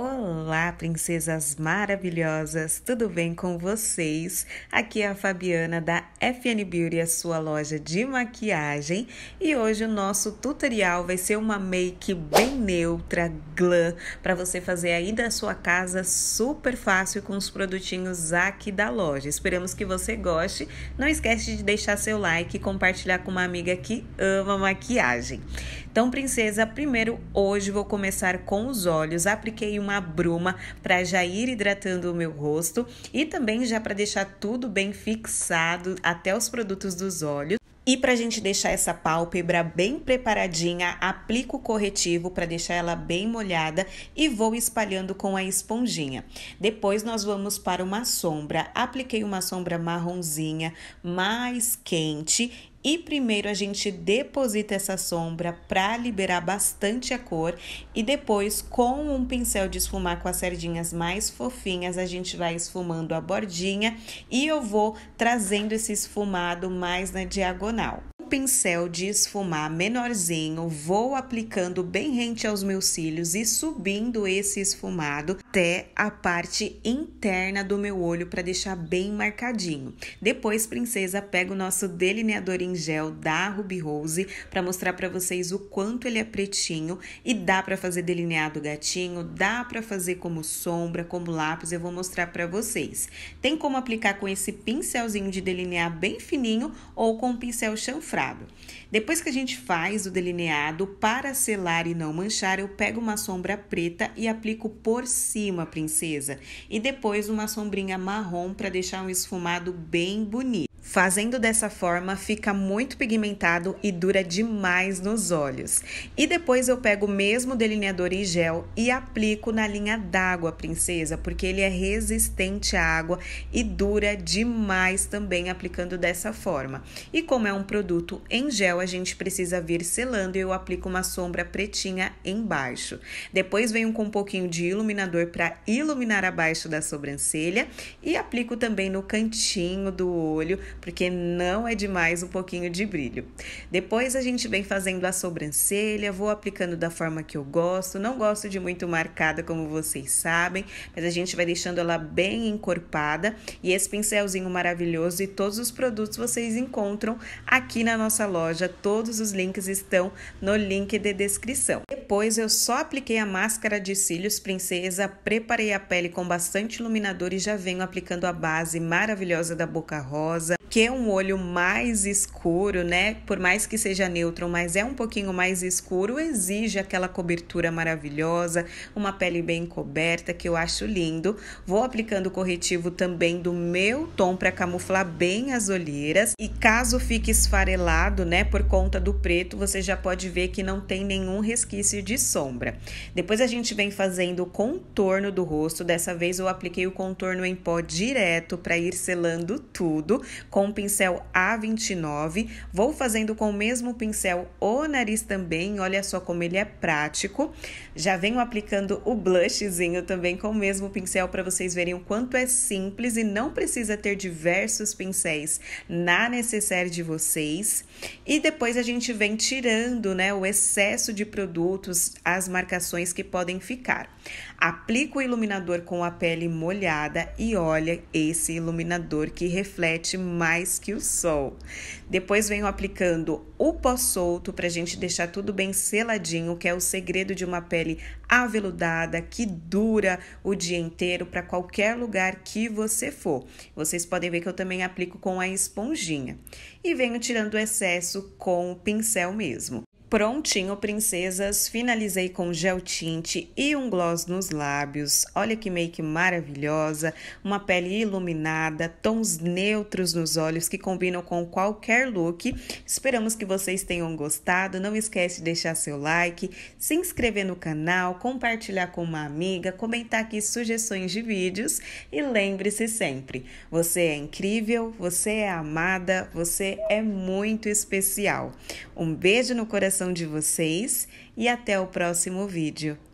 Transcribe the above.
Olá, princesas maravilhosas, tudo bem com vocês? Aqui é a Fabiana da FN Beauty, a sua loja de maquiagem, e hoje o nosso tutorial vai ser uma make bem neutra, glam, para você fazer aí da sua casa super fácil com os produtinhos aqui da loja. Esperamos que você goste. Não esquece de deixar seu like e compartilhar com uma amiga que ama maquiagem. Então, princesa, primeiro hoje vou começar com os olhos. Apliquei uma bruma para já ir hidratando o meu rosto e também já para deixar tudo bem fixado até os produtos dos olhos. E para a gente deixar essa pálpebra bem preparadinha, aplico o corretivo para deixar ela bem molhada e vou espalhando com a esponjinha. Depois nós vamos para uma sombra. Apliquei uma sombra marronzinha mais quente e primeiro a gente deposita essa sombra para liberar bastante a cor e depois com um pincel de esfumar com as sardinhas mais fofinhas a gente vai esfumando a bordinha e eu vou trazendo esse esfumado mais na diagonal pincel de esfumar menorzinho, vou aplicando bem rente aos meus cílios e subindo esse esfumado até a parte interna do meu olho para deixar bem marcadinho. Depois, princesa, pega o nosso delineador em gel da Ruby Rose para mostrar para vocês o quanto ele é pretinho e dá para fazer delineado gatinho, dá para fazer como sombra, como lápis, eu vou mostrar para vocês. Tem como aplicar com esse pincelzinho de delinear bem fininho ou com um pincel chanfrado mostrado. Depois que a gente faz o delineado, para selar e não manchar, eu pego uma sombra preta e aplico por cima, princesa. E depois uma sombrinha marrom para deixar um esfumado bem bonito. Fazendo dessa forma, fica muito pigmentado e dura demais nos olhos. E depois eu pego o mesmo delineador em gel e aplico na linha d'água, princesa, porque ele é resistente à água e dura demais também aplicando dessa forma. E como é um produto em gel, a gente precisa vir selando e eu aplico uma sombra pretinha embaixo. Depois venho com um pouquinho de iluminador para iluminar abaixo da sobrancelha e aplico também no cantinho do olho porque não é demais um pouquinho de brilho. Depois a gente vem fazendo a sobrancelha, vou aplicando da forma que eu gosto, não gosto de muito marcada, como vocês sabem, mas a gente vai deixando ela bem encorpada e esse pincelzinho maravilhoso e todos os produtos vocês encontram aqui na nossa loja, todos os links estão no link de descrição. Depois eu só apliquei a máscara de cílios princesa, preparei a pele com bastante iluminador e já venho aplicando a base maravilhosa da Boca Rosa que um olho mais escuro, né? Por mais que seja neutro, mas é um pouquinho mais escuro, exige aquela cobertura maravilhosa, uma pele bem coberta, que eu acho lindo. Vou aplicando corretivo também do meu tom para camuflar bem as olheiras. E caso fique esfarelado, né, por conta do preto, você já pode ver que não tem nenhum resquício de sombra. Depois a gente vem fazendo o contorno do rosto. Dessa vez eu apliquei o contorno em pó direto para ir selando tudo. Com o pincel A29, vou fazendo com o mesmo pincel o nariz também, olha só como ele é prático. Já venho aplicando o blushzinho também com o mesmo pincel para vocês verem o quanto é simples e não precisa ter diversos pincéis na necessaire de vocês. E depois a gente vem tirando, né, o excesso de produtos, as marcações que podem ficar. Aplico o iluminador com a pele molhada e olha esse iluminador que reflete mais mais que o sol. Depois venho aplicando o pó solto para a gente deixar tudo bem seladinho, que é o segredo de uma pele aveludada que dura o dia inteiro para qualquer lugar que você for. Vocês podem ver que eu também aplico com a esponjinha. E venho tirando o excesso com o pincel mesmo. Prontinho, princesas! Finalizei com gel tinte e um gloss nos lábios. Olha que make maravilhosa! Uma pele iluminada, tons neutros nos olhos que combinam com qualquer look. Esperamos que vocês tenham gostado. Não esquece de deixar seu like, se inscrever no canal, compartilhar com uma amiga, comentar aqui sugestões de vídeos e lembre-se sempre: você é incrível, você é amada, você é muito especial. Um beijo no coração de vocês e até o próximo vídeo.